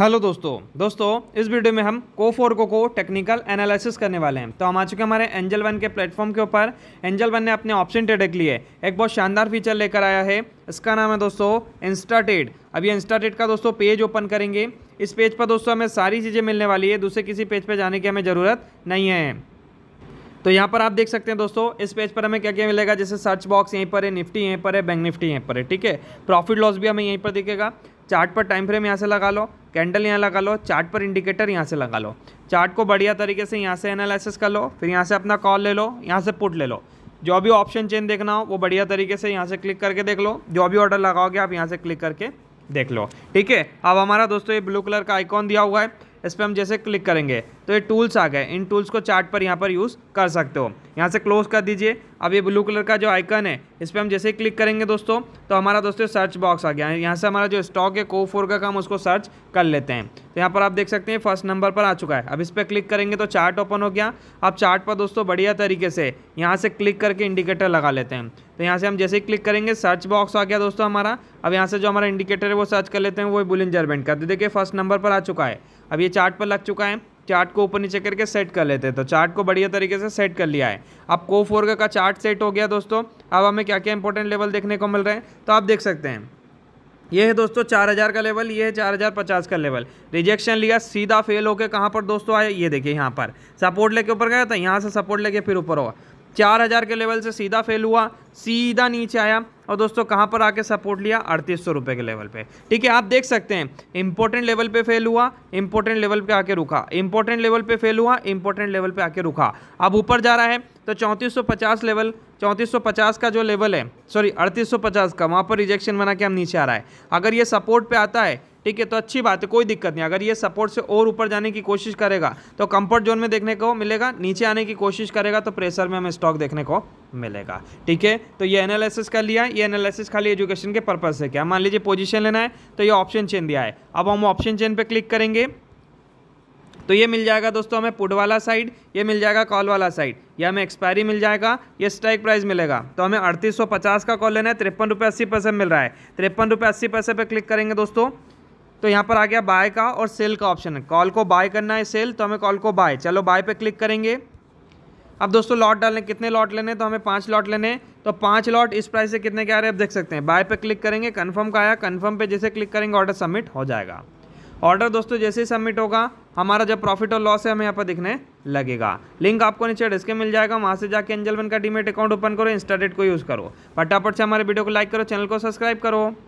hello दोस्तों दोस्तों इस वीडियो में हम को फोर को को टेक्निकल एनालिसिस करने वाले हैं तो हम आ चुके हमारे एंजल वन के प्लेटफॉर्म के ऊपर एंजल वन ने अपने ऑप्शन ट्रेड के लिए एक बहुत शानदार फीचर लेकर आया है इसका नाम है दोस्तों इंस्टा ट्रेड अभी इंस्टा ट्रेड का दोस्तों पेज ओपन करेंगे इस पेज पर दोस्तों हमें सारी चीज़ें मिलने वाली है दूसरे किसी पेज पर जाने की हमें ज़रूरत नहीं है तो यहाँ पर आप देख सकते हैं दोस्तों इस पेज पर हमें क्या क्या मिलेगा जैसे सर्च बॉक्स यहीं पर है निफ्टी यहीं पर है बैंक निफ्टी यहीं पर है ठीक है प्रॉफिट लॉस भी हमें यहीं पर दिखेगा चार्ट पर टाइम फ्रेम यहाँ से लगा लो कैंडल यहाँ लगा लो चार्ट पर इंडिकेटर यहाँ से लगा लो चार्ट को बढ़िया तरीके से यहाँ से एनालिसिस कर लो फिर यहाँ से अपना कॉल ले लो यहाँ से पुट ले लो जो भी ऑप्शन चेन देखना हो वो बढ़िया तरीके से यहाँ से क्लिक करके देख लो जो भी ऑर्डर लगाओगे आप यहाँ से क्लिक करके देख लो ठीक है अब हमारा दोस्तों ये ब्लू कलर का आइकॉन दिया हुआ है इस पर हम जैसे क्लिक करेंगे तो ये टूल्स आ गए इन टूल्स को चार्ट पर यहाँ पर यूज़ कर सकते हो यहाँ से क्लोज कर दीजिए अब ये ब्लू कलर का जो आइकन है इस पर हम जैसे ही क्लिक करेंगे दोस्तों तो हमारा दोस्तों सर्च बॉक्स आ गया है यहाँ से हमारा जो स्टॉक है को फोर का काम उसको सर्च कर लेते हैं तो यहाँ पर आप देख सकते हैं फर्स्ट नंबर पर आ चुका है अब इस पर क्लिक करेंगे तो चार्ट ओपन हो गया अब चार्ट पर दोस्तों बढ़िया तरीके से यहाँ से क्लिक करके इंडिकेटर लगा लेते हैं तो यहाँ से हम जैसे ही क्लिक करेंगे सर्च बॉक्स आ गया दोस्तों हमारा अब यहाँ से जो हमारा इंडिकेटर है वो सर्च कर लेते हैं वो बुलिंजर बैंड का तो देखिए फर्स्ट नंबर पर आ चुका है अब ये चार्ट पर लग चुका है चार्ट को ऊपर नीचे करके सेट कर लेते हैं तो चार्ट को बढ़िया तरीके से सेट कर लिया है अब को फोर का चार्ट सेट हो गया दोस्तों अब हमें क्या क्या इंपॉर्टेंट लेवल देखने को मिल रहे हैं तो आप देख सकते हैं ये है दोस्तों चार हज़ार का लेवल ये है चार हज़ार पचास का लेवल रिजेक्शन लिया सीधा फेल होकर कहाँ पर दोस्तों आया ये देखिए यहाँ पर सपोर्ट लेके ऊपर गया था यहाँ से सपोर्ट लेके फिर ऊपर हुआ चार हज़ार के लेवल से सीधा फेल हुआ सीधा नीचे आया और दोस्तों कहाँ पर आके सपोर्ट लिया अड़तीस सौ रुपये के लेवल पे ठीक है आप देख सकते हैं इंपॉर्टेंट लेवल पे फेल हुआ इंपॉर्टेंट लेवल पे आके रुका इंपॉर्टेंट लेवल पे फेल हुआ इंपॉर्टेंट लेवल पे आके रुका अब ऊपर जा रहा है तो 3450 लेवल 3450 का जो लेवल है सॉरी 3850 का वहाँ पर रिजेक्शन बना के हम नीचे आ रहा है अगर ये सपोर्ट पे आता है ठीक है तो अच्छी बात है कोई दिक्कत नहीं अगर ये सपोर्ट से और ऊपर जाने की कोशिश करेगा तो कंफर्ट जोन में देखने को मिलेगा नीचे आने की कोशिश करेगा तो प्रेशर में हमें स्टॉक देखने को मिलेगा ठीक है तो ये एनालिसिस कर लिया ये एनालिसिस खाली एजुकेशन के पर्पज़ से क्या मान लीजिए पोजिशन लेना है तो ये ऑप्शन चेन दिया है अब हम ऑप्शन चेन पर क्लिक करेंगे तो ये मिल जाएगा दोस्तों हमें पुट वाला साइड ये मिल जाएगा कॉल वाला साइड ये हमें एक्सपायरी मिल जाएगा ये स्ट्राइक प्राइस मिलेगा तो हमें अड़तीस सौ पचास का कॉल लेना है तिरपन रुपये अस्सी पैसे मिल रहा है तिरपन रुपये अस्सी पैसे पर क्लिक करेंगे दोस्तों तो यहाँ पर आ गया बाय का और सेल का ऑप्शन है कॉल को बाय करना है सेल तो हमें कॉल को बाय चलो बाय पर क्लिक करेंगे अब दोस्तों लॉट डालने कितने लॉट लेने तो हमें पाँच लॉट लेने तो पाँच लॉट इस प्राइस से कितने के आ रहे हैं आप देख सकते हैं बाय पे क्लिक करेंगे कन्फर्म का आया कन्फर्म पे जैसे क्लिक करेंगे ऑर्डर सबमिट हो जाएगा ऑर्डर दोस्तों जैसे ही सबमिट होगा हमारा जब प्रॉफिट और लॉस है हमें यहाँ पर दिखने लगेगा लिंक आपको नीचे डिस्क मिल जाएगा वहाँ से जाके एंजलवन का डीमेट अकाउंट ओपन करो इंस्टाडेट को यूज़ करो फटाफट से हमारे वीडियो को लाइक करो चैनल को सब्सक्राइब करो